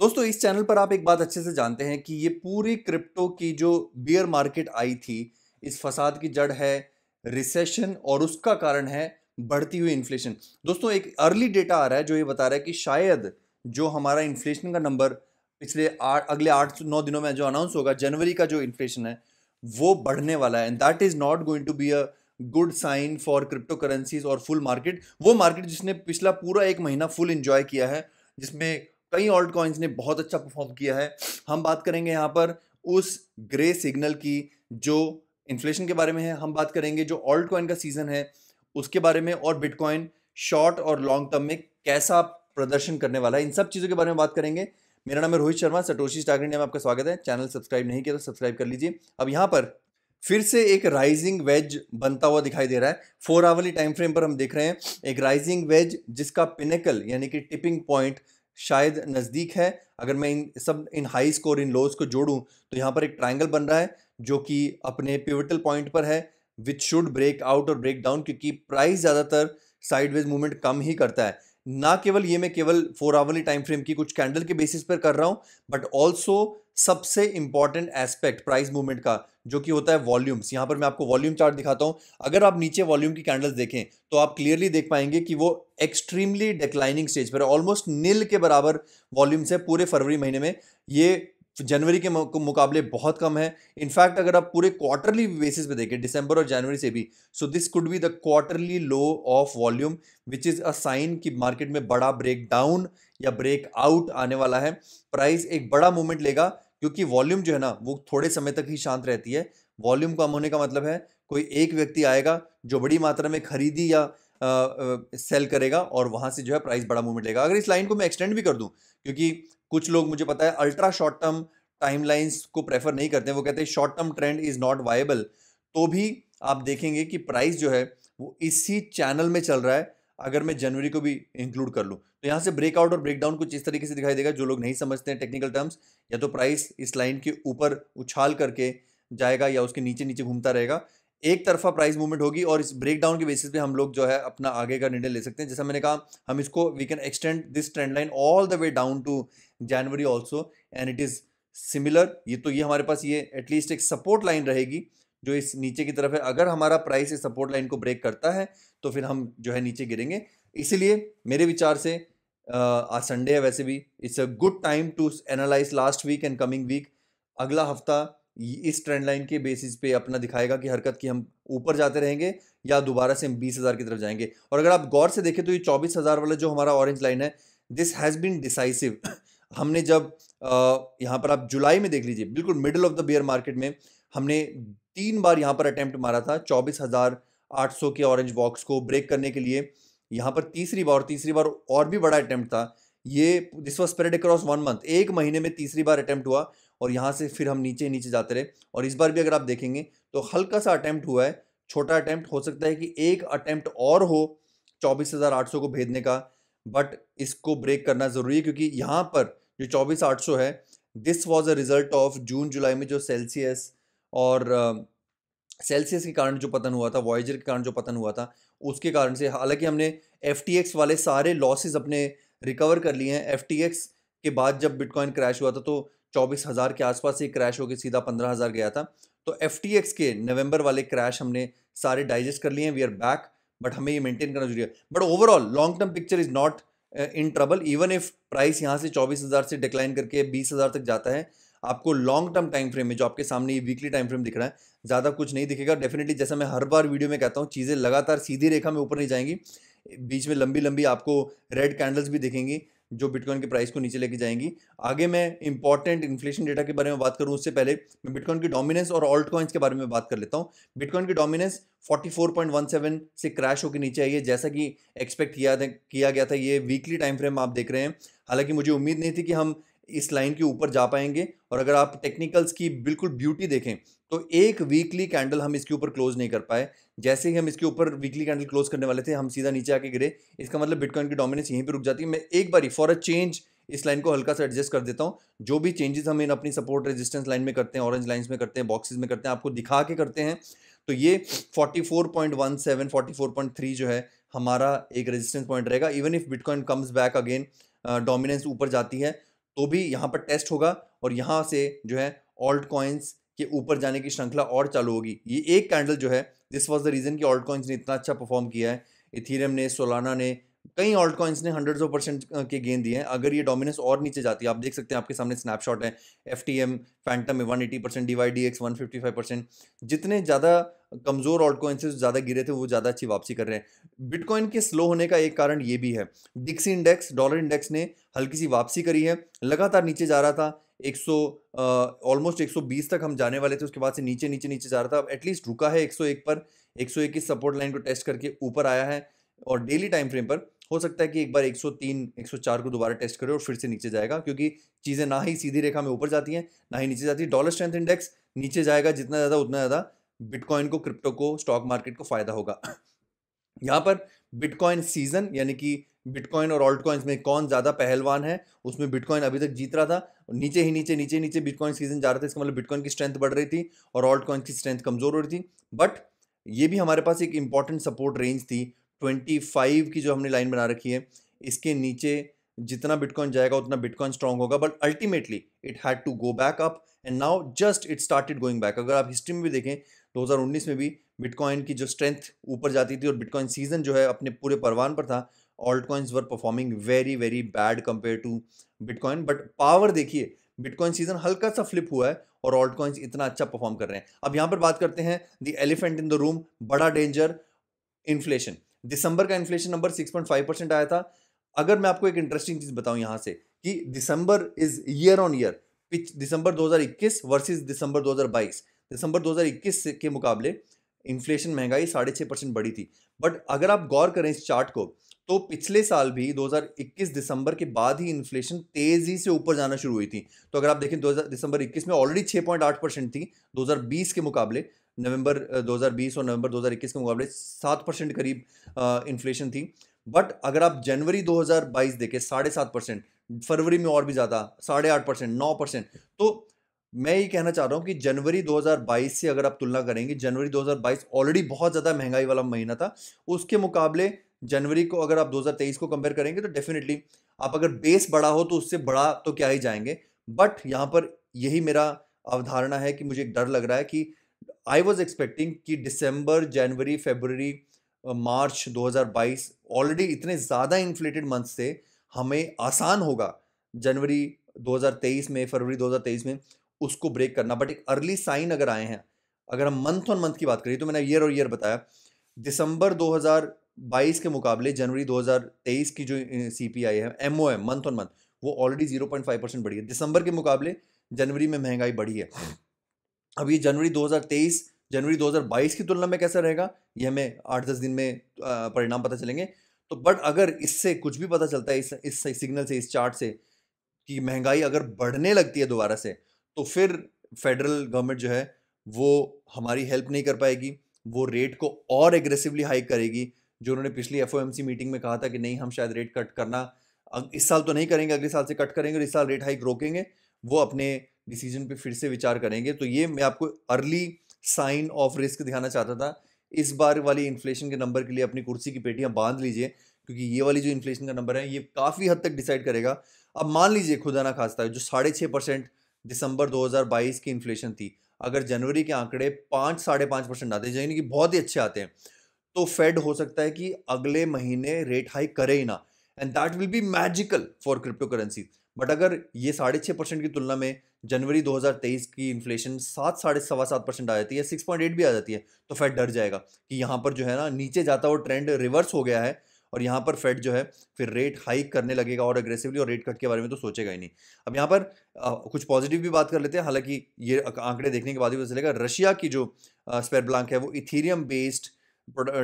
दोस्तों इस चैनल पर आप एक बात अच्छे से जानते हैं कि ये पूरी क्रिप्टो की जो बियर मार्केट आई थी इस फसाद की जड़ है रिसेशन और उसका कारण है बढ़ती हुई इन्फ्लेशन दोस्तों एक अर्ली डेटा आ रहा है जो ये बता रहा है कि शायद जो हमारा इन्फ्लेशन का नंबर पिछले आठ अगले आठ नौ दिनों में जो अनाउंस होगा जनवरी का जो इन्फ्लेशन है वो बढ़ने वाला है and that is not going to be a good sign for crypto currencies और फुल मार्केट वो मार्केट जिसने पिछला पूरा एक महीना फुल इंजॉय किया है जिसमें कई ऑल्ट कॉइन्स ने बहुत अच्छा परफॉर्म किया है हम बात करेंगे यहाँ पर उस ग्रे सिग्नल की जो इन्फ्लेशन के बारे में है हम बात करेंगे जो ऑल्ट कॉइन का सीजन है उसके बारे में और बिटकॉइन शॉर्ट और लॉन्ग टर्म में कैसा प्रदर्शन करने वाला है इन सब चीज़ों के बारे में बात करेंगे मेरा नाम है Rohit Sharma Satoshi Stock India में आपका स्वागत है चैनल सब्सक्राइब नहीं किया तो सब्सक्राइब कर लीजिए अब यहाँ पर फिर से एक राइजिंग वेज बनता हुआ दिखाई दे रहा है फोर आवरली टाइम फ्रेम पर हम देख रहे हैं एक राइजिंग वेज जिसका पिनेकल यानी कि टिपिंग पॉइंट शायद नज़दीक है अगर मैं इन सब इन हाईज को और इन लोज को जोड़ूं तो यहाँ पर एक ट्रायंगल बन रहा है जो कि अपने पिवटल पॉइंट पर है विच शुड ब्रेक आउट और ब्रेक डाउन क्योंकि प्राइस ज़्यादातर साइडवेज मूवमेंट कम ही करता है ना केवल ये मैं केवल फोर आवरली टाइम फ्रेम की कुछ कैंडल के बेसिस पर कर रहा हूँ बट ऑल्सो सबसे इंपॉर्टेंट एस्पेक्ट प्राइस मूवमेंट का जो कि होता है वॉल्यूम्स यहां पर मैं आपको वॉल्यूम चार्ट दिखाता हूँ अगर आप नीचे वॉल्यूम की कैंडल्स देखें तो आप क्लियरली देख पाएंगे कि वो एक्सट्रीमली डिक्लाइनिंग स्टेज पर ऑलमोस्ट नील के बराबर वॉल्यूम्स है पूरे फरवरी महीने में ये जनवरी के मुकाबले बहुत कम है इनफैक्ट अगर आप पूरे क्वार्टरली बेसिस पे देखें दिसंबर और जनवरी से भी so this could be the quarterly low of volume which is a sign कि मार्केट में बड़ा ब्रेक डाउन या ब्रेक आउट आने वाला है प्राइस एक बड़ा मूवमेंट लेगा क्योंकि वॉल्यूम जो है ना वो थोड़े समय तक ही शांत रहती है वॉल्यूम कम होने का मतलब है कोई एक व्यक्ति आएगा जो बड़ी मात्रा में खरीदी या आ, आ, सेल करेगा और वहाँ से जो है प्राइस बड़ा मूवमेंट लेगा अगर इस लाइन को मैं एक्सटेंड भी कर दूँ क्योंकि कुछ लोग मुझे पता है अल्ट्रा शॉर्ट टर्म टाइम को प्रेफर नहीं करते वो कहते हैं short term trend is not viable तो भी आप देखेंगे कि प्राइस जो है वो इसी चैनल में चल रहा है अगर मैं जनवरी को भी इंक्लूड कर लूँ तो यहाँ से ब्रेकआउट और ब्रेकडाउन कुछ इस तरीके से दिखाई देगा जो लोग नहीं समझते हैं टेक्निकल टर्म्स या तो प्राइस इस लाइन के ऊपर उछाल करके जाएगा या उसके नीचे नीचे घूमता रहेगा एक तरफा प्राइस मूवमेंट होगी और इस ब्रेकडाउन के बेसिस पे हम लोग जो है अपना आगे का निर्णय ले सकते हैं जैसा मैंने कहा हम इसको we can extend this trend line all the way down to January also and it is similar ये तो ये हमारे पास ये एटलीस्ट एक सपोर्ट लाइन रहेगी जो इस नीचे की तरफ है अगर हमारा प्राइस इस सपोर्ट लाइन को ब्रेक करता है तो फिर हम जो है नीचे गिरेंगे इसीलिए मेरे विचार से आज संडे है वैसे भी it's a good time to analyse last week and coming week अगला हफ्ता इस ट्रेंड लाइन के बेसिस पे अपना दिखाएगा कि हरकत की हम ऊपर जाते रहेंगे या दोबारा से हम बीस हज़ार की तरफ जाएंगे और अगर आप गौर से देखें तो ये चौबीस हज़ार वाला जो हमारा ऑरेंज लाइन है दिस हैज़ बीन डिसाइसिव हमने जब यहाँ पर आप जुलाई में देख लीजिए बिल्कुल middle of the bear market में हमने तीन बार यहाँ पर अटैम्प्ट मारा था चौबीस हज़ार आठ सौ के ऑरेंज बॉक्स को ब्रेक करने के लिए यहाँ पर तीसरी बार तीसरी बार और भी बड़ा अटैम्प्ट था ये this was spread across one month एक महीने में तीसरी बार अटैम्प्ट हुआ और यहाँ से फिर हम नीचे नीचे जाते रहे और इस बार भी अगर आप देखेंगे तो हल्का सा अटैम्प्ट हुआ है छोटा अटैम्प्ट हो सकता है कि एक अटैम्प्ट और हो चौबीस हज़ार आठ सौ को भेजने का बट इसको ब्रेक करना ज़रूरी है क्योंकि यहाँ पर जो चौबीस आठ सौ है this was a result of June July में जो सेल्सियस और सेल्सियस के कारण जो पतन हुआ था वॉयजर के कारण जो पतन हुआ था उसके कारण से हालांकि हमने एफ वाले सारे लॉसेज अपने रिकवर कर लिए हैं एफ के बाद जब बिटकॉइन क्रैश हुआ था तो चौबीस हज़ार के आसपास ही क्रैश होकर सीधा पंद्रह हज़ार गया था तो एफ के नवंबर वाले क्रैश हमने सारे डाइजेस्ट कर लिए हैं वी आर बैक बट हमें ये मेंटेन करना जरूरी है but overall long term picture is not in trouble even if price यहाँ से चौबीस हज़ार से डिक्लाइन करके बीस हज़ार तक जाता है आपको लॉन्ग टर्म टाइम फ्रेम में जो आपके सामने ये वीकली टाइम फ्रेम दिख रहा है ज़्यादा कुछ नहीं दिखेगा डेफिनेटली जैसा मैं हर बार वीडियो में कहता हूँ चीज़ें लगातार सीधी रेखा में ऊपर नहीं जाएंगी बीच में लंबी लंबी आपको रेड कैंडल्स भी दिखेंगी जो बिटकॉइन के प्राइस को नीचे लेके जाएंगी आगे मैं इंपॉर्टेंट इन्फ्लेशन डेटा के बारे में बात करूँ उससे पहले मैं बिटकॉइन की डोमिनेंस और ऑल्ट कॉइन्स के बारे में बात कर लेता हूँ बिटकॉइन की डोमिनेंस 44.17 से क्रैश होकर नीचे आई है जैसा कि एक्सपेक्ट किया किया गया था ये वीकली टाइम फ्रेम आप देख रहे हैं हालांकि मुझे उम्मीद नहीं थी कि हम इस लाइन के ऊपर जा पाएंगे और अगर आप टेक्निकल्स की बिल्कुल ब्यूटी देखें तो एक वीकली कैंडल हम इसके ऊपर क्लोज नहीं कर पाए जैसे ही हम इसके ऊपर वीकली कैंडल क्लोज करने वाले थे हम सीधा नीचे आके गिरे इसका मतलब बिटकॉइन की डोमिनेंस यहीं पर रुक जाती है मैं एक बारी फॉर अ चेंज इस लाइन को हल्का सा एडजस्ट कर देता हूँ जो भी चेंजेस हम इन अपनी सपोर्ट रेजिस्टेंस लाइन में करते हैं ऑरेंज लाइन्स में करते हैं बॉक्सेस में करते हैं आपको दिखा के करते हैं तो ये 44.17 44.3 जो है हमारा एक रेजिस्टेंस पॉइंट रहेगा even if bitcoin comes back again dominance ऊपर जाती है तो भी यहाँ पर टेस्ट होगा और यहाँ से जो है ऑल्ट कॉइन्स के ऊपर जाने की श्रृंखला और चालू होगी ये एक कैंडल जो है दिस वॉज द रीज़न कि ऑल्ट कॉइन्स ने इतना अच्छा परफॉर्म किया है इथीरियम ने सोलाना ने कई ऑल्ट कॉइन्स ने हंड्रेड ऑफ परसेंट के गेन दिए हैं अगर ये डोमिनेंस और नीचे जाती है आप देख सकते हैं आपके सामने स्नैपशॉट है एफ टी एम फैंटम में one eighty percent D Y D X one fifty five percent जितने ज़्यादा कमज़ोर ऑल्ट कॉइन्स ज़्यादा गिरे थे वो ज़्यादा अच्छी वापसी कर रहे हैं बिटकॉइन के स्लो होने का एक कारण ये भी है डिक्सी इंडेक्स डॉलर इंडेक्स ने हल्की सी वापसी करी है लगातार नीचे जा रहा था सौ ऑलमोस्ट सौ बीस तक हम जाने वाले थे उसके बाद से नीचे नीचे नीचे जा रहा था अब एटलीस्ट रुका है एक पर एक की सपोर्ट लाइन को टेस्ट करके ऊपर आया है और डेली टाइम फ्रेम पर हो सकता है कि एक बार 103, 104 को दोबारा टेस्ट करें और फिर से नीचे जाएगा क्योंकि चीज़ें ना ही सीधी रेखा में ऊपर जाती हैं ना ही नीचे जाती है डॉलर स्ट्रेंथ इंडेक्स नीचे जाएगा जितना ज़्यादा उतना ज़्यादा बिटकॉइन को क्रिप्टो को स्टॉक मार्केट को फ़ायदा होगा यहाँ पर बिटकॉइन सीजन यानी कि बिटकॉइन और ऑल्ट कॉइन्स में कौन ज़्यादा पहलवान है उसमें बिटकॉइन अभी तक जीत रहा था नीचे ही नीचे नीचे नीचे बिटकॉइन सीजन जा रहा था इसका मतलब बिटकॉइन की स्ट्रेंथ बढ़ रही थी और ऑल्ट कॉइन की स्ट्रेंथ कमज़ोर हो रही थी बट ये भी हमारे पास एक इंपॉर्टेंट सपोर्ट रेंज थी ट्वेंटी फाइव की जो हमने लाइन बना रखी है इसके नीचे जितना बिटकॉइन जाएगा उतना बिटकॉइन स्ट्रांग होगा but ultimately it had to go back up and now just it started going back अगर आप हिस्ट्री में भी देखें 2019 में भी बिटकॉइन की जो स्ट्रेंथ ऊपर जाती थी और बिटकॉइन सीजन जो है अपने पूरे परवान पर था altcoins were performing very very bad compare to bitcoin but power देखिए बिटकॉइन सीजन हल्का सा फ्लिप हुआ है और ऑल्ट कॉइन्स इतना अच्छा परफॉर्म कर रहे हैं अब यहाँ पर बात करते हैं the elephant in the room बड़ा डेंजर इन्फ्लेशन दिसंबर का इन्फ्लेशन नंबर 6.5 परसेंट आया था अगर मैं आपको एक इंटरेस्टिंग चीज़ बताऊं यहां से कि December is year on year pitch December 2021 versus December 2022 दिसंबर 2021 के मुकाबले इन्फ्लेशन महंगाई साढ़े छः परसेंट बढ़ी थी बट अगर आप गौर करें इस चार्ट को तो पिछले साल भी 2021 दिसंबर के बाद ही इन्फ्लेशन तेज़ी से ऊपर जाना शुरू हुई थी तो अगर आप देखें दो दिसंबर 21 में ऑलरेडी 6.8 परसेंट थी 2020 के मुकाबले नवंबर 2020 और नवंबर 2021 के मुकाबले सात परसेंट करीब इन्फ्लेशन थी बट अगर आप जनवरी 2022 देखें साढ़े सात परसेंट फरवरी में और भी ज़्यादा साढ़े आठ परसेंट नौ परसेंट तो मैं ये कहना चाह रहा हूँ कि जनवरी 2022 से अगर आप तुलना करेंगे जनवरी 2022 ऑलरेडी बहुत ज़्यादा महंगाई वाला महीना था उसके मुकाबले जनवरी को अगर आप 2023 को कंपेयर करेंगे तो डेफिनेटली आप अगर बेस बड़ा हो तो उससे बड़ा तो क्या ही जाएंगे बट यहाँ पर यही मेरा अवधारणा है कि मुझे एक डर लग रहा है कि आई वॉज एक्सपेक्टिंग कि दिसंबर जनवरी फेबररी मार्च 2022 ऑलरेडी इतने ज़्यादा इन्फ्लेटेड मंथ्स थे हमें आसान होगा जनवरी 2023 में फरवरी 2023 में उसको ब्रेक करना बट एक अर्ली साइन अगर आए हैं अगर हम मंथ ऑन मंथ की बात करें तो मैंने ईयर और ईयर बताया दिसंबर 2022 के मुकाबले जनवरी 2023 की जो सी पी आई है M O M month on month वो ऑलरेडी फाइव परसेंट बढ़ी है दिसंबर के मुकाबले जनवरी में महंगाई बढ़ी है अब ये जनवरी 2023 जनवरी 2022 की तुलना में कैसा रहेगा ये हमें आठ दस दिन में परिणाम पता चलेंगे तो बट अगर इससे कुछ भी पता चलता है इस इस सिग्नल से इस चार्ट से कि महंगाई अगर बढ़ने लगती है दोबारा से तो फिर फेडरल गवर्नमेंट जो है वो हमारी हेल्प नहीं कर पाएगी वो रेट को और एग्रेसिवली हाइक करेगी जो उन्होंने पिछली एफ मीटिंग में कहा था कि नहीं हम शायद रेट कट करना इस साल तो नहीं करेंगे अगले साल से कट करेंगे और इस साल रेट हाइक रोकेंगे वो अपने डिसीजन पे फिर से विचार करेंगे तो ये मैं आपको अर्ली साइन ऑफ रिस्क दिखाना चाहता था इस बार वाली इन्फ्लेशन के नंबर के लिए अपनी कुर्सी की पेटियां बांध लीजिए क्योंकि ये वाली जो इन्फ्लेशन का नंबर है ये काफ़ी हद तक डिसाइड करेगा अब मान लीजिए खुदा ना है जो साढ़े छः परसेंट दिसंबर 2022 की इन्फ्लेशन थी अगर जनवरी के आंकड़े पाँच साढ़े पाँच परसेंट आते हैं यानी कि बहुत ही अच्छे आते हैं तो फेड हो सकता है कि अगले महीने रेट हाई करे ही ना and that will be magical for crypto currency but अगर ये साढ़े छः परसेंट की तुलना में जनवरी 2023 की इन्फ्लेशन सात साढ़े सवा सात परसेंट आ जाती है सिक्स पॉइंट एट भी आ जाती है तो फेड डर जाएगा कि यहाँ पर जो है ना नीचे जाता वो ट्रेंड रिवर्स हो गया है और यहाँ पर फेड जो है फिर रेट हाइक करने लगेगा और अग्रेसिवली और रेट कट के बारे में तो सोचेगा ही नहीं अब यहाँ पर आ, कुछ पॉजिटिव भी बात कर लेते हैं हालांकि ये आंकड़े देखने के बाद ही पता चलेगा रशिया की जो स्पेयर ब्लांक है वो इथीरियम बेस्ड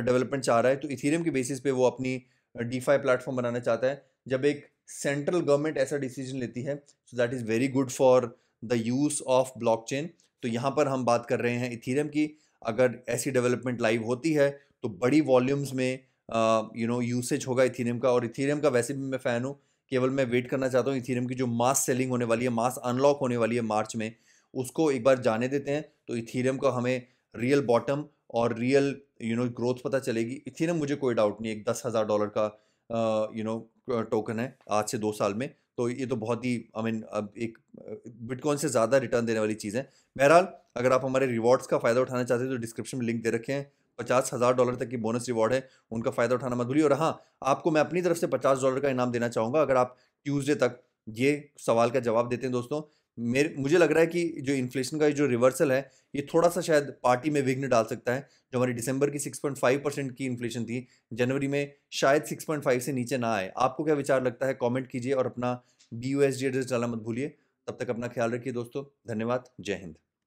डेवलपमेंट चाह रहा है तो इथीरियम के बेसिस पे वो अपनी डीफाई प्लेटफॉर्म बनाना चाहता है जब एक सेंट्रल गवर्नमेंट ऐसा डिसीजन लेती है so that is very good for the use of blockchain तो यहाँ पर हम बात कर रहे हैं इथीरियम की अगर ऐसी डेवलपमेंट लाइव होती है तो बड़ी वॉल्यूम्स में यू नो यूसेज होगा इथीरियम का और इथीरियम का वैसे भी मैं फ़ैन हूँ केवल मैं वेट करना चाहता हूँ इथीरियम की जो मास सेलिंग होने वाली है मास अनलॉक होने वाली है मार्च में उसको एक बार जाने देते हैं तो इथीरियम का हमें रियल बॉटम और रियल यू नो ग्रोथ पता चलेगी इथीरियम मुझे कोई डाउट नहीं एक दस हज़ार डॉलर का यू नो टोकन है आज से दो साल में तो ये तो बहुत ही आई मीन अब एक बिटकॉइन से ज़्यादा रिटर्न देने वाली चीज़ है बहरहाल अगर आप हमारे रिवॉर्ड्स का फ़ायदा उठाना चाहते हो तो डिस्क्रिप्शन में लिंक दे रखे हैं पचास हज़ार डॉलर तक की बोनस रिवॉर्ड है उनका फ़ायदा उठाना मत भूलिए और हाँ आपको मैं अपनी तरफ से पचास डॉलर का इनाम देना चाहूँगा अगर आप ट्यूज़डे तक ये सवाल का जवाब देते हैं दोस्तों मेरे मुझे लग रहा है कि जो इन्फ्लेशन का जो रिवर्सल है ये थोड़ा सा शायद पार्टी में विघ्न डाल सकता है जो हमारी दिसंबर की 6.5 परसेंट की इन्फ्लेशन थी जनवरी में शायद 6.5 से नीचे ना आए आपको क्या विचार लगता है कमेंट कीजिए और अपना B U S D address डालना मत भूलिए तब तक अपना ख्याल रखिए दोस्तों धन्यवाद जय हिंद